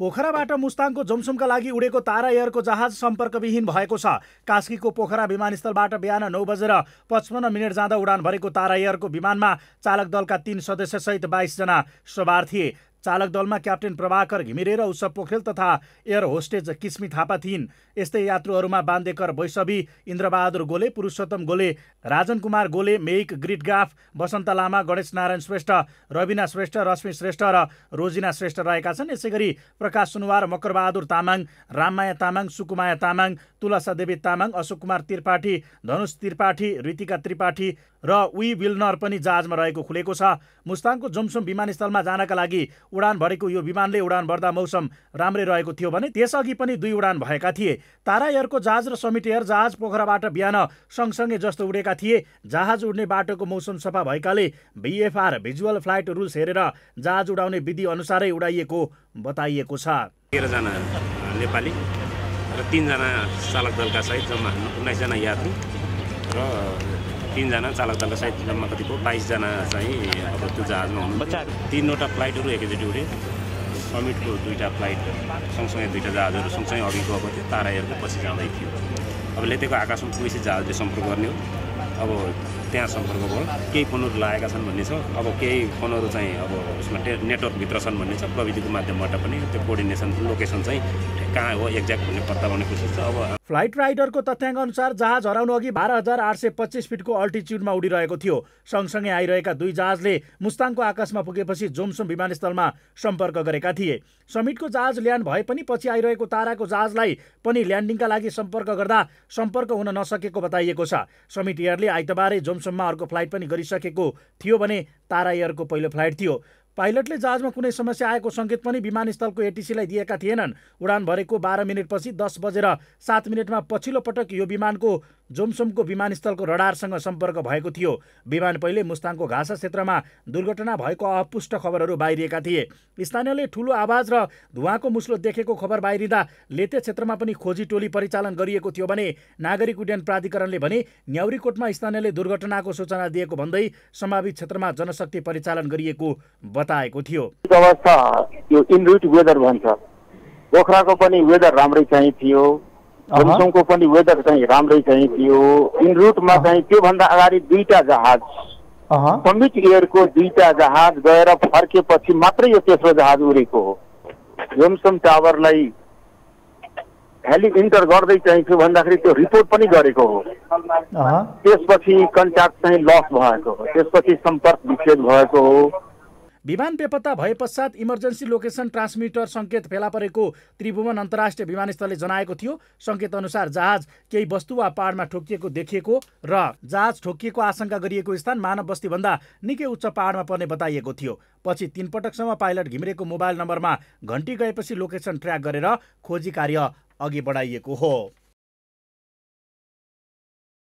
पोखराबाट मुस्ताङको जोमसुमका लागि उडेको तारा एयरको जहाज सम्पर्कविहीन भएको छ कास्कीको पोखरा विमानस्थलबाट बिहान नौ बजेर पचपन्न मिनट जाँदा उडान भरेको तारा एयरको विमानमा चालक दलका तीन सदस्यसहित बाइसजना सवार थिए चालक दलमा क्याप्टेन प्रभाकर घिमिरे र उत्सव पोखरेल तथा एयर होस्टेज किस्मी थापा थिइन् यस्तै यात्रुहरूमा बान्देकर वैशवी इन्द्रबहादुर गोले पुरुषोत्तम गोले राजन कुमार गोले मेक ग्रिटगाफ वसन्त लामा गणेश नारायण श्रेष्ठ रविना श्रेष्ठ रश्मि श्रेष्ठ र रोजिना श्रेष्ठ रहेका छन् यसैगरी प्रकाश सुनवार मकरबहादुर तामाङ राममाया तामाङ सुकुमाया तामाङ तुलसा देवी तामाङ अशोक कुमार त्रिपाठी धनुष त्रिपाठी ऋतिका त्रिपाठी र उई विल्नर पनि जहाजमा रहेको खुलेको छ मुस्ताङको जोमसुम विमानस्थलमा जानका लागि उडान भरेको यो विमानले उडान भर्दा मौसम राम्रै रहेको थियो भने त्यसअघि पनि दुई उडान भएका थिए तारा एयरको जहाज र समिट एयर जहाज पोखराबाट बिहान सँगसँगै जस्तो उडेका थिए जहाज उड्ने बाटोको मौसम सफा भएकाले भिएफआर भिजुअल फ्लाइट रुल्स हेरेर जहाज उडाउने विधि अनुसारै उडाइएको बताइएको छ तेह्रजना नेपाली र तिनजना चालक दलका सहित जम्मा उन्नाइसजना यात्री र तिनजना चालक दल सायद जम्मा कतिको बाइसजना चाहिँ अब त्यो जहाजमा हुनु तिनवटा फ्लाइटहरू एकैचोटि उड्यो समिटको दुईवटा फ्लाइट सँगसँगै दुईवटा जहाजहरू सँगसँगै अघि गएको थियो तारा एयरको पछि जाँदै थियो अब लेतेको आकाशमा पुगेपछि जहाजले सम्पर्क गर्ने हो अब त्यहाँ सम्पर्क भयो केही फोनहरू लागेका छन् भन्ने छ अब केही फोनहरू चाहिँ अब उसमा नेटवर्कभित्र छन् भन्ने छ प्रविधिको माध्यमबाट पनि त्यो कोर्डिनेसन लोकेसन चाहिँ कहाँ हो एक्ज्याक्ट भन्ने पत्ता बनाउने कोसिस छ अब फ्लाइट राइडरको तथ्याङ्क अनुसार जहाज हराउनु अघि बाह्र हजार आठ सय पच्चिस फिटको अल्टिच्युडमा उडिरहेको थियो सँगसँगै आइरहेका दुई जहाजले मुस्ताङको आकाशमा पुगेपछि जोमसोम विमानस्थलमा सम्पर्क गरेका थिए समिटको जहाज ल्यान्ड भए पनि पछि आइरहेको ताराको जहाजलाई पनि ल्यान्डिङका लागि सम्पर्क गर्दा सम्पर्क हुन नसकेको बताइएको छ समिट एयरले आइतबारै जोम विक्रमसम्म अर्को फ्लाइट पनि गरिसकेको थियो भने तारा एयरको पहिलो फ्लाइट थियो पाइलटले जहाजमा कुनै समस्या आएको सङ्केत पनि विमानस्थलको एटिसीलाई दिएका थिएनन् उडान भरेको बाह्र मिनटपछि दस बजेर सात मिनटमा पछिल्लो पटक यो विमानको जोमसोमको विमानस्थलको रडारसँग सम्पर्क भएको थियो विमान पहिले मुस्ताङको घाँसा क्षेत्रमा दुर्घटना भएको अपुष्ट खबरहरू बाहिरिएका थिए स्थानीयले ठुलो आवाज र धुवाको मुस्लो देखेको खबर बाहिरिँदा लेते क्षेत्रमा पनि खोजी टोली परिचालन गरिएको थियो भने नागरिक उड्डयन प्राधिकरणले भने न्याउरीकोटमा स्थानीयले दुर्घटनाको सूचना दिएको भन्दै सम्भावित क्षेत्रमा जनशक्ति परिचालन गरिएको बताएको थियो अवस्था यो वेदर भन्छ पोखराको पनि वेदर राम्रै चाहिँ थियो घुमसङको पनि वेदर चाहिँ राम्रै चाहिँ थियो इन रुटमा चाहिँ त्योभन्दा अगाडि दुईवटा जहाज समिट एयरको दुईवटा जहाज गएर फर्केपछि मात्रै यो तेस्रो जहाज उडेको हो जोमसम टावरलाई हेली इन्टर गर्दै चाहिँ थियो भन्दाखेरि त्यो रिपोर्ट पनि गरेको हो त्यसपछि कन्ट्याक्ट चाहिँ लस भएको हो त्यसपछि सम्पर्क विच्छेद भएको हो विमान बेपत्ता भए पश्चात इमर्जेन्सी लोकेसन ट्रान्समिटर सङ्केत फेला परेको त्रिभुवन अन्तर्राष्ट्रिय विमानस्थलले जनाएको थियो अनुसार जहाज केही वस्तु वा पहाडमा ठोकिएको देखिएको र जहाज ठोकिएको आशंका गरिएको स्थान मानव बस्तीभन्दा निकै उच्च पहाडमा पर्ने बताइएको थियो पछि तीन पटकसम्म पाइलट घिमिरेको मोबाइल नम्बरमा घन्टी गएपछि लोकेसन ट्र्याक गरेर खोजी कार्य अघि बढाइएको हो